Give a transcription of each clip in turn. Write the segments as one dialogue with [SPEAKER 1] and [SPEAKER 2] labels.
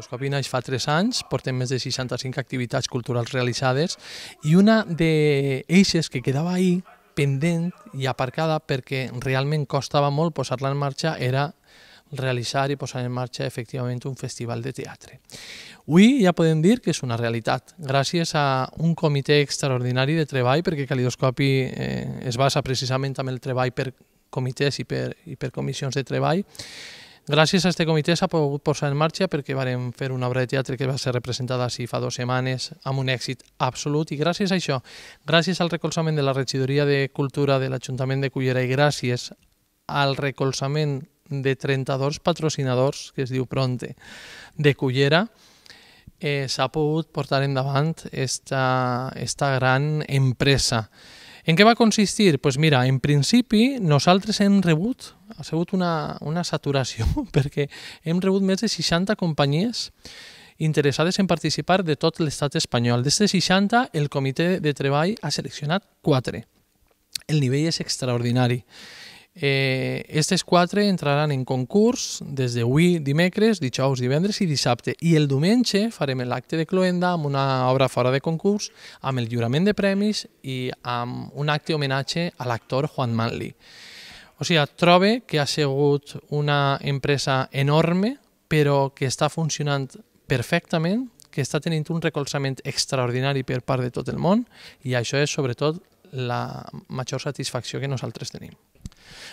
[SPEAKER 1] Radioscòpia es fa 3 anys, portem més de 65 activitats culturals realitzades i una d'eixes que quedava ahir pendent i aparcada perquè realment costava molt posar-la en marxa era realitzar i posar en marxa efectivament un festival de teatre. Avui ja podem dir que és una realitat, gràcies a un comitè extraordinari de treball, perquè Calidoscopi eh, es basa precisament en el treball per comitès i per, i per comissions de treball, Gràcies a aquest comitè s'ha pogut posar en marxa perquè varem fer una obra de teatre que va ser representada així fa dues setmanes amb un èxit absolut i gràcies a això, gràcies al recolzament de la regidoria de Cultura de l'Ajuntament de Cullera i gràcies al recolzament de 32 patrocinadors, que es diu Pronte, de Cullera, eh, s'ha pogut portar endavant esta, esta gran empresa. En què va consistir? pues mira, en principi nosaltres hem rebut ha sigut una, una saturació perquè hem rebut més de 60 companyies interessades en participar de tot l'estat espanyol. D'aquestes 60, el comitè de treball ha seleccionat 4. El nivell és extraordinari. Eh, estes quatre entraran en concurs des d'avui dimecres, dijous, divendres i dissabte. I el diumenge farem l'acte de cloenda amb una obra fora de concurs, amb el lliurament de premis i amb un acte homenatge a l'actor Juan Manli. O sigui, trobe que ha sigut una empresa enorme, però que està funcionant perfectament, que està tenint un recolzament extraordinari per part de tot el món i això és sobretot la major satisfacció que nosaltres tenim.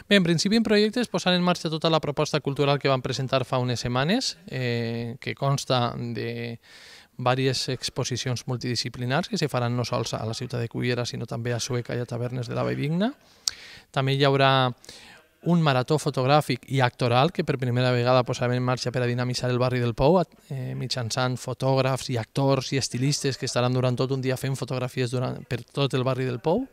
[SPEAKER 1] Bé, en principi en projectes posant en marxa tota la proposta cultural que vam presentar fa unes setmanes, eh, que consta de diverses exposicions multidisciplinars que se faran no sols a la ciutat de Cullera, sinó també a Sueca i a Tavernes de la Vigna. Digna també hi haurà un marató fotogràfic i actoral que per primera vegada posarem en marxa per a dinamitzar el barri del Pou eh, mitjançant fotògrafs i actors i estilistes que estaran durant tot un dia fent fotografies durant, per tot el barri del Pou.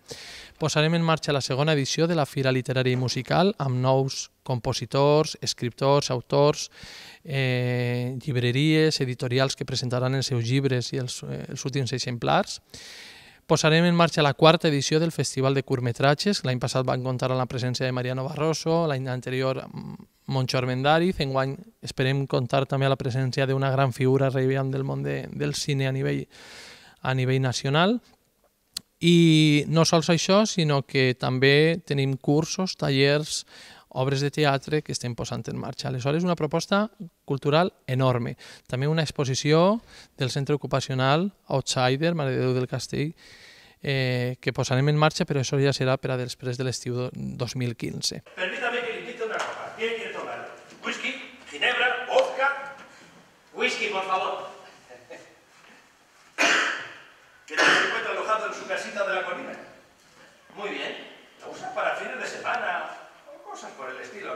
[SPEAKER 1] Posarem en marxa la segona edició de la Fira Literària i Musical amb nous compositors, escriptors, autors, eh, llibreries, editorials que presentaran els seus llibres i els, eh, els últims exemplars posarem en marxa la quarta edició del Festival de Curtmetratges. L'any passat van comptar amb la presència de Mariano Barroso, l'any anterior mm, Moncho Armendariz, enguany esperem comptar també amb la presència d'una gran figura rellevant del món de, del cine a nivell, a nivell nacional. I no sols això, sinó que també tenim cursos, tallers, obres de teatre que estem posant en marxa. Aleshores, una proposta cultural enorme. També una exposició del centre ocupacional Outsider, Mare de Déu del Castell, eh, que posarem en marxa, però això ja serà per a després de l'estiu 2015. Permítame que le invite una copa. Tiene quiere tomar
[SPEAKER 2] whisky, ginebra, vodka... Whisky, por favor. que no se encuentra alojado en su casita de la colina. Muy bien. La usas para fines de semana, por estilo,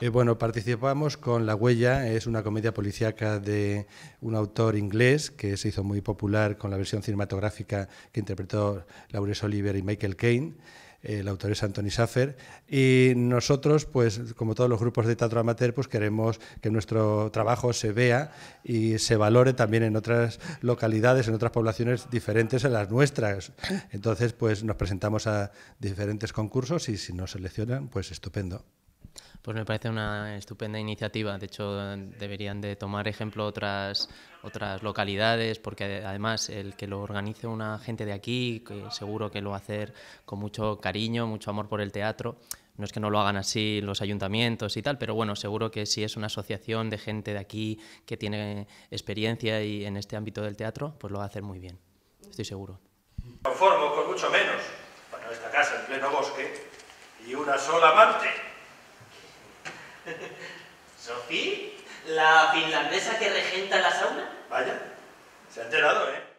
[SPEAKER 2] eh, bueno, participamos con La Huella, es una comedia policíaca de un autor inglés que se hizo muy popular con la versión cinematográfica que interpretó Laurence Oliver y Michael Caine el eh, autor es Anthony Schaffer, y nosotros, pues como todos los grupos de teatro amateur, pues queremos que nuestro trabajo se vea y se valore también en otras localidades, en otras poblaciones diferentes a las nuestras. Entonces, pues nos presentamos a diferentes concursos y si nos seleccionan, pues estupendo.
[SPEAKER 3] Pues me parece una estupenda iniciativa. De hecho, deberían de tomar ejemplo otras, otras localidades, porque además el que lo organice una gente de aquí, seguro que lo va a hacer con mucho cariño, mucho amor por el teatro. No es que no lo hagan así los ayuntamientos y tal, pero bueno, seguro que si es una asociación de gente de aquí que tiene experiencia y en este ámbito del teatro, pues lo va a hacer muy bien. Estoy seguro.
[SPEAKER 2] Conformo con mucho menos. para esta casa en pleno bosque y una sola
[SPEAKER 3] amante. Sophie, ¿La finlandesa que regenta la sauna? Vaya, se ha enterado, ¿eh?